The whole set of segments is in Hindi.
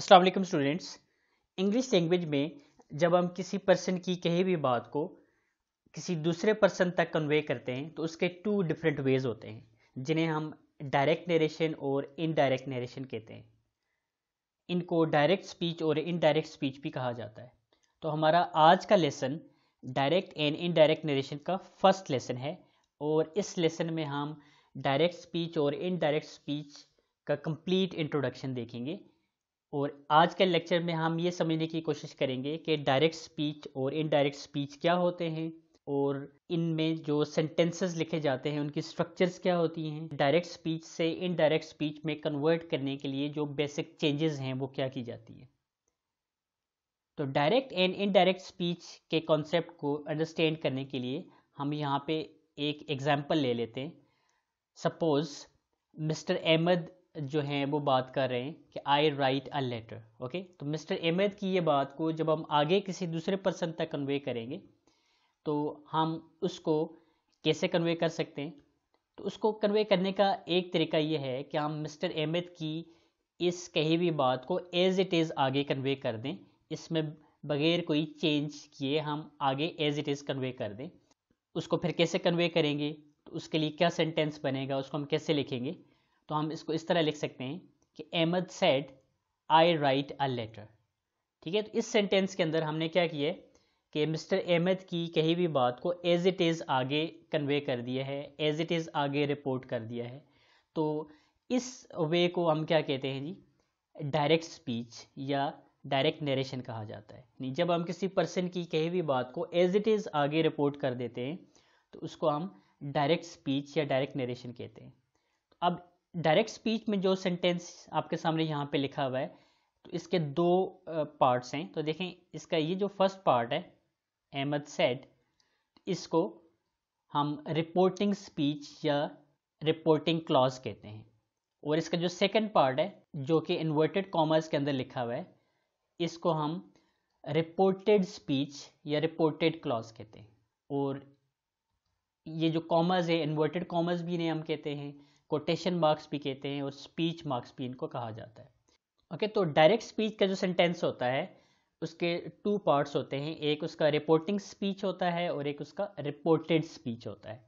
असलम स्टूडेंट्स इंग्लिश लैंग्वेज में जब हम किसी पर्सन की कही भी बात को किसी दूसरे पर्सन तक कन्वे करते हैं तो उसके टू डिफरेंट वेज होते हैं जिन्हें हम डायरेक्ट नरेशन और इनडायरेक्ट नरेशन कहते हैं इनको डायरेक्ट स्पीच और इनडायरेक्ट स्पीच भी कहा जाता है तो हमारा आज का lesson direct and indirect narration का फर्स्ट लेसन है और इस लेसन में हम डायरेक्ट स्पीच और इनडायरेक्ट स्पीच का कंप्लीट इंट्रोडक्शन देखेंगे और आज के लेक्चर में हम ये समझने की कोशिश करेंगे कि डायरेक्ट स्पीच और इनडायरेक्ट स्पीच क्या होते हैं और इनमें जो सेंटेंसेस लिखे जाते हैं उनकी स्ट्रक्चर्स क्या होती हैं डायरेक्ट स्पीच से इनडायरेक्ट स्पीच में कन्वर्ट करने के लिए जो बेसिक चेंजेस हैं वो क्या की जाती है तो डायरेक्ट एंड इनडायरेक्ट स्पीच के कॉन्सेप्ट को अंडरस्टैंड करने के लिए हम यहाँ पे एक एग्जाम्पल ले लेते हैं सपोज़ मिस्टर अहमद जो हैं वो बात कर रहे हैं कि I write a letter okay तो मिस्टर अहमद की ये बात को जब हम आगे किसी दूसरे पर्सन तक कन्वे करेंगे तो हम उसको कैसे कन्वे कर सकते हैं तो उसको कन्वे करने का एक तरीका ये है कि हम मिस्टर अहमद की इस कही हुई बात को एज इट इज़ आगे कन्वे कर दें इसमें बगैर कोई चेंज किए हम आगे एज इट इज़ कन्वे कर दें उसको फिर कैसे कन्वे करेंगे तो उसके लिए क्या सेंटेंस बनेगा उसको हम कैसे लिखेंगे तो हम इसको इस तरह लिख सकते हैं कि Ahmed said I write a letter ठीक है तो इस सेंटेंस के अंदर हमने क्या किया कि मिस्टर अहमद की कही भी बात को एज इट इज़ आगे कन्वे कर दिया है एज इट इज़ आगे रिपोर्ट कर दिया है तो इस वे को हम क्या कहते हैं जी डायरेक्ट स्पीच या डायरेक्ट नरेशन कहा जाता है नहीं जब हम किसी पर्सन की कही भी बात को एज इट इज़ आगे रिपोर्ट कर देते हैं तो उसको हम डायरेक्ट स्पीच या डायरेक्ट नरेशन कहते हैं तो अब डायरेक्ट स्पीच में जो सेंटेंस आपके सामने यहाँ पे लिखा हुआ है तो इसके दो पार्ट्स हैं तो देखें इसका ये जो फर्स्ट पार्ट है अहमद सेड इसको हम रिपोर्टिंग स्पीच या रिपोर्टिंग क्लॉज कहते हैं और इसका जो सेकंड पार्ट है जो कि इन्वर्टेड कॉमर्स के अंदर लिखा हुआ है इसको हम रिपोर्टेड स्पीच या रिपोर्टेड क्लॉज कहते हैं और ये जो कॉमर्स है इन्वर्टेड कॉमर्स भी नहीं हम कहते हैं कोटेशन मार्क्स भी कहते हैं और स्पीच मार्क्स भी इनको कहा जाता है ओके okay, तो डायरेक्ट स्पीच का जो सेंटेंस होता है उसके टू पार्ट्स होते हैं एक उसका रिपोर्टिंग स्पीच होता है और एक उसका रिपोर्टेड स्पीच होता है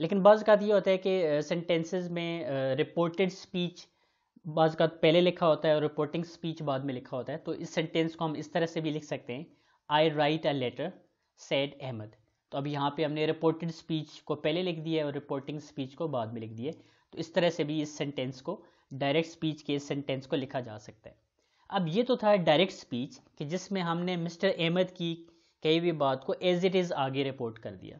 लेकिन बाज़ का ये होता है कि सेंटेंसेस में रिपोर्टेड स्पीच बाज़ का पहले लिखा होता है और रिपोर्टिंग स्पीच बाद में लिखा होता है तो इस सेंटेंस को हम इस तरह से भी लिख सकते हैं I write a letter said Ahmed तो अब यहाँ पे हमने रिपोर्टेड स्पीच को पहले लिख दिया है और रिपोर्टिंग स्पीच को बाद में लिख दिया है तो इस तरह से भी इस सेंटेंस को डायरेक्ट स्पीच के इस सेंटेंस को लिखा जा सकता है अब ये तो था डायरेक्ट स्पीच कि जिसमें हमने मिस्टर अहमद की कही हुई बात को एज इट इज़ आगे रिपोर्ट कर दिया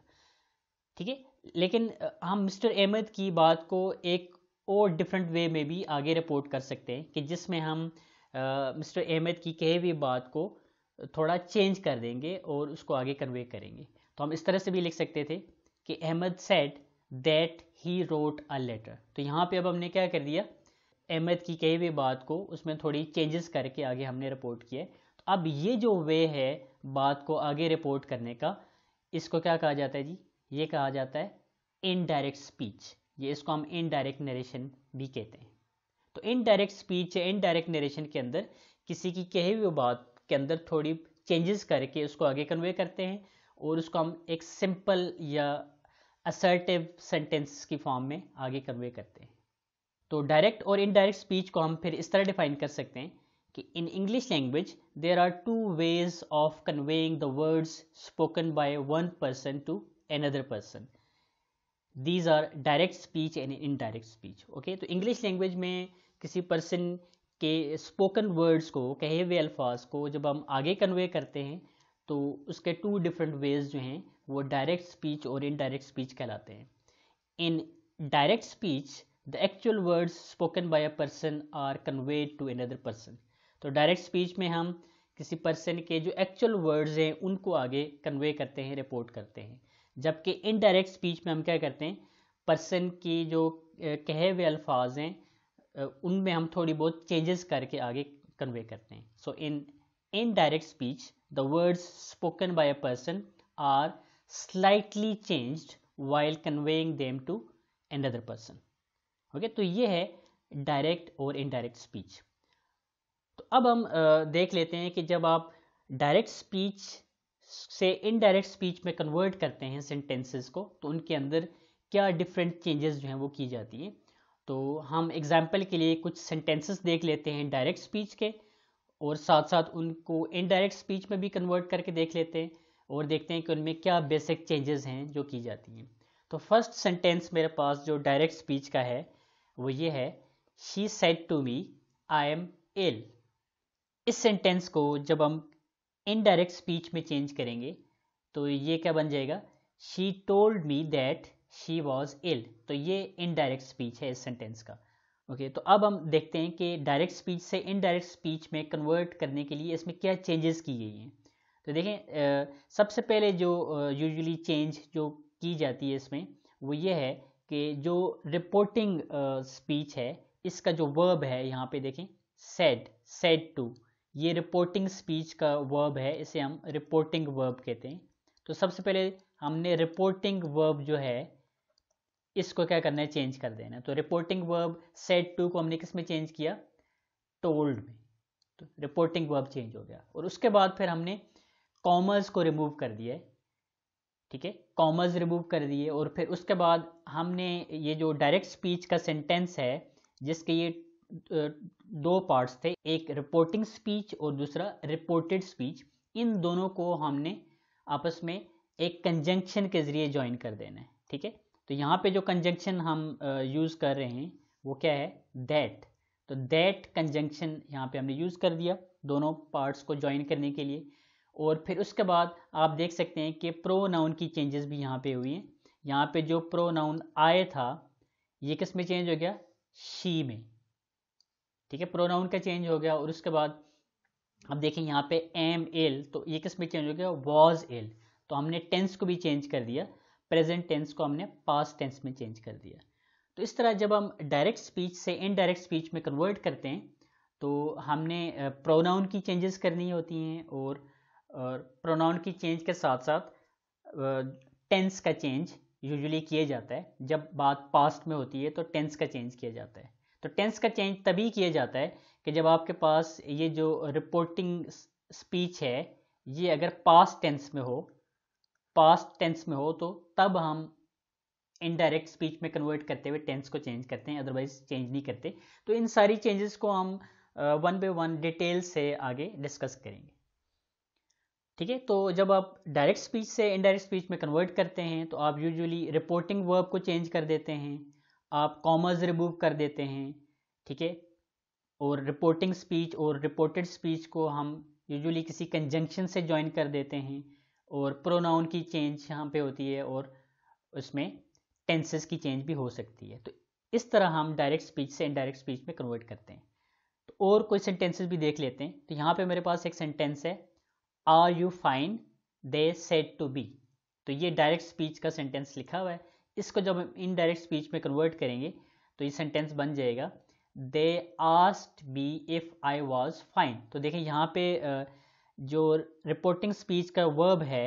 ठीक है लेकिन हम मिस्टर अहमद की बात को एक और डिफरेंट वे में भी आगे रिपोर्ट कर सकते हैं कि जिसमें हम मिस्टर अहमद की कही हुई बात को थोड़ा चेंज कर देंगे और उसको आगे कन्वे करेंगे तो हम इस तरह से भी लिख सकते थे कि Ahmed said that he wrote a letter तो यहाँ पे अब हमने क्या कर दिया अहमद की कही हुई बात को उसमें थोड़ी चेंजेस करके आगे हमने रिपोर्ट किए तो अब ये जो वे है बात को आगे रिपोर्ट करने का इसको क्या कहा जाता है जी ये कहा जाता है इनडायरेक्ट स्पीच ये इसको हम इनडायरेक्ट नरेशन भी कहते हैं तो इनडायरेक्ट स्पीच या इनडायरेक्ट नरेशन के अंदर किसी की कही हुई बात के अंदर थोड़ी चेंजेस करके उसको आगे कन्वे करते हैं और उसको हम एक सिंपल या असर्टिव सेंटेंस की फॉर्म में आगे कन्वे करते हैं तो डायरेक्ट और इनडायरेक्ट स्पीच को हम फिर इस तरह डिफाइन कर सकते हैं कि in English language there are two ways of conveying the words spoken by one person to another person these are direct speech and indirect speech okay तो इंग्लिश लैंग्वेज में किसी पर्सन के स्पोकन वर्ड्स को कहे हुए अल्फाज को जब हम आगे कन्वे करते हैं तो उसके टू डिफरेंट वेज जो हैं वो डायरेक्ट स्पीच और इनडायरेक्ट स्पीच कहलाते हैं in direct speech the actual words spoken by a person are conveyed to another person तो डायरेक्ट स्पीच में हम किसी पर्सन के जो एक्चुअल वर्ड्स हैं उनको आगे कन्वे करते हैं रिपोर्ट करते हैं जबकि इनडायरेक्ट स्पीच में हम क्या करते हैं पर्सन की जो कहे हुए अल्फाज हैं उनमें हम थोड़ी बहुत चेंजेस करके आगे कन्वे करते हैं so in indirect speech the words spoken by a person are slightly changed while conveying them to another person okay okay, तो ये है डायरेक्ट और इनडायरेक्ट स्पीच तो अब हम देख लेते हैं कि जब आप डायरेक्ट स्पीच से इनडायरेक्ट स्पीच में कन्वर्ट करते हैं सेंटेंसेस को तो उनके अंदर क्या डिफरेंट चेंजेस जो हैं वो की जाती हैं तो हम एग्जाम्पल के लिए कुछ सेंटेंसेस देख लेते हैं डायरेक्ट स्पीच के और साथ साथ उनको इनडायरेक्ट स्पीच में भी कन्वर्ट करके देख लेते हैं और देखते हैं कि उनमें क्या बेसिक चेंजेस हैं जो की जाती हैं तो फर्स्ट सेंटेंस मेरे पास जो डायरेक्ट स्पीच का है वो ये है she said to me I am ill इस सेंटेंस को जब हम इनडायरेक्ट स्पीच में चेंज करेंगे तो ये क्या बन जाएगा she told me that she was ill तो ये इनडायरेक्ट स्पीच है इस सेंटेंस का ओके okay, तो अब हम देखते हैं कि डायरेक्ट स्पीच से इनडायरेक्ट स्पीच में कन्वर्ट करने के लिए इसमें क्या चेंजेस की गई हैं तो देखें सबसे पहले जो यूजुअली चेंज जो की जाती है इसमें वो ये है कि जो रिपोर्टिंग स्पीच है इसका जो वर्ब है यहाँ पे देखें सेड सेड टू ये रिपोर्टिंग स्पीच का वर्ब है इसे हम रिपोर्टिंग वर्ब कहते हैं तो सबसे पहले हमने रिपोर्टिंग वर्ब जो है इसको क्या करना है चेंज कर देना तो रिपोर्टिंग वर्ब सेट टू को हमने किस में चेंज किया टोल्ड में तो रिपोर्टिंग वर्ब चेंज हो गया और उसके बाद फिर हमने कॉमर्स को रिमूव कर दिया है ठीक है कॉमर्स रिमूव कर दिए और फिर उसके बाद हमने ये जो डायरेक्ट स्पीच का सेंटेंस है जिसके ये दो पार्ट्स थे एक रिपोर्टिंग स्पीच और दूसरा रिपोर्टेड स्पीच इन दोनों को हमने आपस में एक कंजंक्शन के ज़रिए ज्वाइन कर देना है ठीक है तो यहाँ पे जो कंजंक्शन हम यूज़ कर रहे हैं वो क्या है दैट तो दैट कंजंक्शन यहाँ पे हमने यूज़ कर दिया दोनों पार्ट्स को ज्वाइन करने के लिए और फिर उसके बाद आप देख सकते हैं कि प्रो नाउन की चेंजेस भी यहाँ पे हुई हैं यहाँ पे जो प्रो नाउन आए था ये किस में चेंज हो गया शी में ठीक है प्रो नाउन का चेंज हो गया और उसके बाद अब देखें यहाँ पे एम एल तो ये किस में चेंज हो गया वॉज एल तो हमने टेंस को भी चेंज कर दिया प्रेजेंट टेंस को हमने पास टेंस में चेंज कर दिया तो इस तरह जब हम डायरेक्ट स्पीच से इनडायरेक्ट स्पीच में कन्वर्ट करते हैं तो हमने प्रोनाउन की चेंजेस करनी होती हैं और और प्रोनाउन की चेंज के साथ साथ टेंस का चेंज यूजुअली किया जाता है जब बात पास्ट में होती है तो टेंस का चेंज किया जाता है तो टेंस का चेंज तभी किया जाता है कि जब आपके पास ये जो रिपोर्टिंग स्पीच है ये अगर पास्ट टेंस में हो पास्ट टेंस में हो तो तब हम इनडायरेक्ट स्पीच में कन्वर्ट करते हुए टेंस को चेंज करते हैं अदरवाइज चेंज नहीं करते तो इन सारी चेंजेस को हम वन बाय वन डिटेल से आगे डिस्कस करेंगे ठीक है तो जब आप डायरेक्ट स्पीच से इनडायरेक्ट स्पीच में कन्वर्ट करते हैं तो आप यूजुअली रिपोर्टिंग वर्ब को चेंज कर देते हैं आप कॉमर्स रिमूव कर देते हैं ठीक है और रिपोर्टिंग स्पीच और रिपोर्टेड स्पीच को हम यूजुअली किसी कंजंक्शन से ज्वाइन कर देते हैं और प्रोनाउन की चेंज यहाँ पे होती है और उसमें टेंसेस की चेंज भी हो सकती है तो इस तरह हम डायरेक्ट स्पीच से इनडायरेक्ट स्पीच में कन्वर्ट करते हैं तो और कोई सेंटेंसेस भी देख लेते हैं तो यहाँ पे मेरे पास एक सेंटेंस है are you fine they said to B तो ये डायरेक्ट स्पीच का सेंटेंस लिखा हुआ है इसको जब हम इनडायरेक्ट स्पीच में कन्वर्ट करेंगे तो ये सेंटेंस बन जाएगा they asked B if I was fine तो देखिए यहाँ पे जो रिपोर्टिंग स्पीच का वर्ब है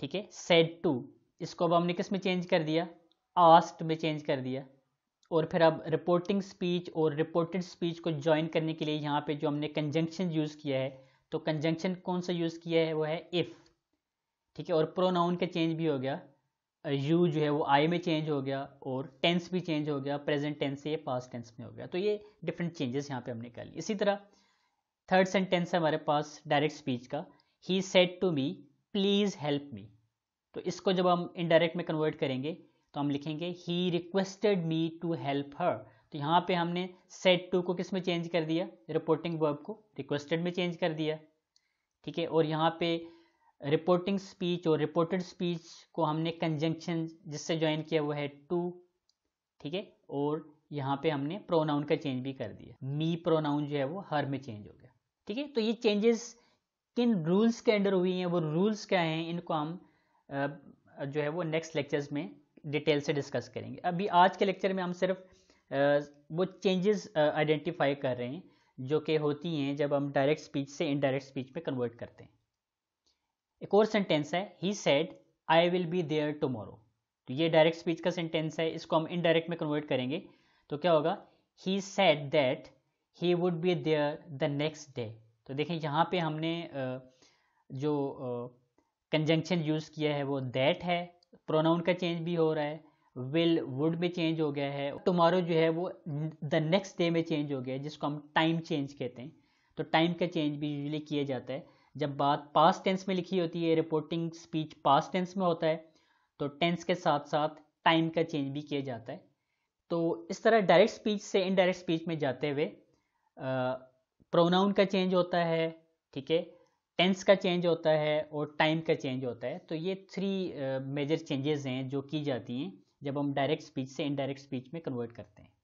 ठीक है सेट टू इसको अब हमने किस में चेंज कर दिया आस्ट में चेंज कर दिया और फिर अब रिपोर्टिंग स्पीच और रिपोर्टेड स्पीच को ज्वाइन करने के लिए यहाँ पे जो हमने कंजंक्शन यूज़ किया है तो कंजंक्शन कौन सा यूज़ किया है वो है इफ़ ठीक है और प्रोनाउन का चेंज भी हो गया यू जो है वो आई में चेंज हो गया और टेंस भी चेंज हो गया प्रेजेंट टेंस से ये पास टेंस में हो गया तो ये डिफरेंट चेंजेस यहाँ पे हमने कर लिए इसी तरह थर्ड सेंटेंस है हमारे पास डायरेक्ट स्पीच का he said to me please help me तो इसको जब हम इनडायरेक्ट में कन्वर्ट करेंगे तो हम लिखेंगे he requested me to help her तो यहाँ पे हमने सेट टू को किस में चेंज कर दिया रिपोर्टिंग वर्ब को रिक्वेस्टेड में चेंज कर दिया ठीक है और यहाँ पे रिपोर्टिंग स्पीच और रिपोर्टेड स्पीच को हमने कंजंक्शन जिससे ज्वाइन किया हुआ है टू ठीक है और यहाँ पे हमने प्रोनाउन का चेंज भी कर दिया मी प्रोनाउन जो है वो हर में चेंज हो गया ठीक है तो ये चेंजेस किन रूल्स के अंडर हुई हैं वो रूल्स क्या हैं इनको हम जो है वो नेक्स्ट लेक्चर्स में डिटेल से डिस्कस करेंगे अभी आज के लेक्चर में हम सिर्फ वो चेंजेस आइडेंटिफाई कर रहे हैं जो कि होती हैं जब हम डायरेक्ट स्पीच से इनडायरेक्ट स्पीच में कन्वर्ट करते हैं एक और सेंटेंस है he said I will be there tomorrow तो ये डायरेक्ट स्पीच का सेंटेंस है इसको हम इनडायरेक्ट में कन्वर्ट करेंगे तो क्या होगा he said that he would be there the next day तो देखें यहाँ पे हमने जो कंजंक्शन यूज़ किया है वो दैट है प्रोनाउन का चेंज भी हो रहा है विल वुड में चेंज हो गया है टुमारो जो है वो द नेक्स्ट डे में चेंज हो गया है जिसको हम टाइम चेंज कहते हैं तो टाइम का चेंज भी यूजली किया जाता है जब बात पास्ट टेंस में लिखी होती है रिपोर्टिंग स्पीच पास्ट टेंस में होता है तो टेंस के साथ साथ टाइम का चेंज भी किया जाता है तो इस तरह डायरेक्ट स्पीच से इनडायरेक्ट स्पीच में जाते हुए प्रोनाउन का चेंज होता है ठीक है टेंस का चेंज होता है और टाइम का चेंज होता है तो ये थ्री मेजर चेंजेस हैं जो की जाती हैं जब हम डायरेक्ट स्पीच से इनडायरेक्ट स्पीच में कन्वर्ट करते हैं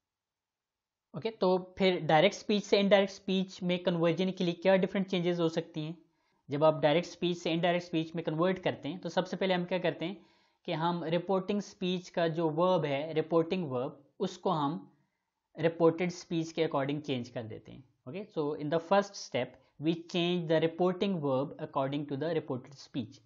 ओके okay, तो फिर डायरेक्ट स्पीच से इनडायरेक्ट स्पीच में कन्वर्जन के लिए क्या डिफरेंट चेंजेस हो सकती हैं जब आप डायरेक्ट स्पीच से इनडायरेक्ट स्पीच में कन्वर्ट करते हैं तो सबसे पहले हम क्या करते हैं कि हम रिपोर्टिंग स्पीच का जो वर्ब है रिपोर्टिंग वर्ब उसको हम रिपोर्टेड स्पीच के अकॉर्डिंग चेंज कर देते हैं okay so in the first step we change the reporting verb according to the reported speech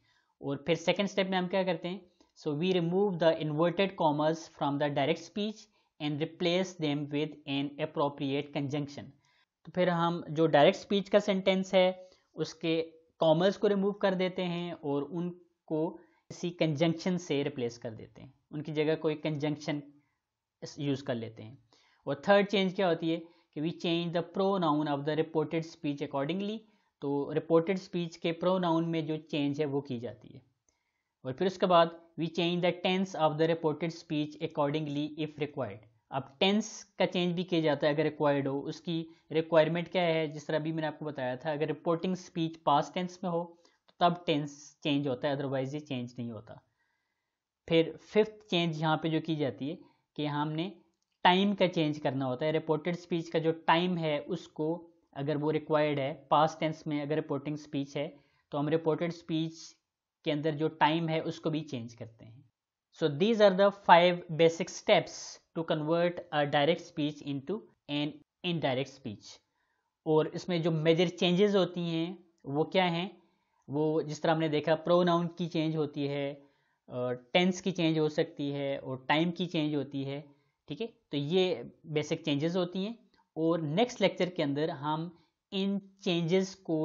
और फिर सेकेंड स्टेप में हम क्या करते हैं so we remove the inverted commas from the direct speech and replace them with an appropriate conjunction तो फिर हम जो डायरेक्ट स्पीच का सेंटेंस है उसके कॉमर्स को रिमूव कर देते हैं और उनको किसी कंजंक्शन से रिप्लेस कर देते हैं उनकी जगह कोई कंजंक्शन यूज़ कर लेते हैं और थर्ड चेंज क्या होती है कि we change the noun of the reported speech accordingly तो रिपोर्टेड स्पीच के प्रोनाउन में जो चेंज है वो की जाती है और फिर उसके बाद we change the tense of the reported speech accordingly if required अब टेंस का चेंज भी किया जाता है अगर रिक्वायर्ड हो उसकी रिक्वायरमेंट क्या है जिस तरह अभी मैंने आपको बताया था अगर रिपोर्टिंग स्पीच पास टेंस में हो तो तब टेंस चेंज होता है अदरवाइज ये चेंज नहीं होता फिर फिफ्थ चेंज यहाँ पे जो की जाती है कि हमने टाइम का चेंज करना होता है रिपोर्टेड स्पीच का जो टाइम है उसको अगर वो रिक्वायर्ड है पास्ट टेंस में अगर रिपोर्टिंग स्पीच है तो हम रिपोर्टेड स्पीच के अंदर जो टाइम है उसको भी चेंज करते हैं so these are the five basic steps to convert a direct speech to an indirect speech और इसमें जो मेजर चेंजेस होती हैं वो क्या हैं वो जिस तरह हमने देखा प्रोनाउन की चेंज होती है टेंस की चेंज हो सकती है और टाइम की चेंज होती है ठीक है तो ये बेसिक चेंजेस होती हैं और नेक्स्ट लेक्चर के अंदर हम इन चेंजेस को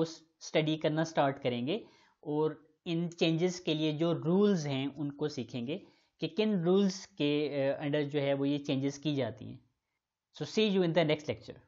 स्टडी करना स्टार्ट करेंगे और इन चेंजेस के लिए जो रूल्स हैं उनको सीखेंगे कि किन रूल्स के अंडर जो है वो ये चेंजेस की जाती हैं so see you in the next lecture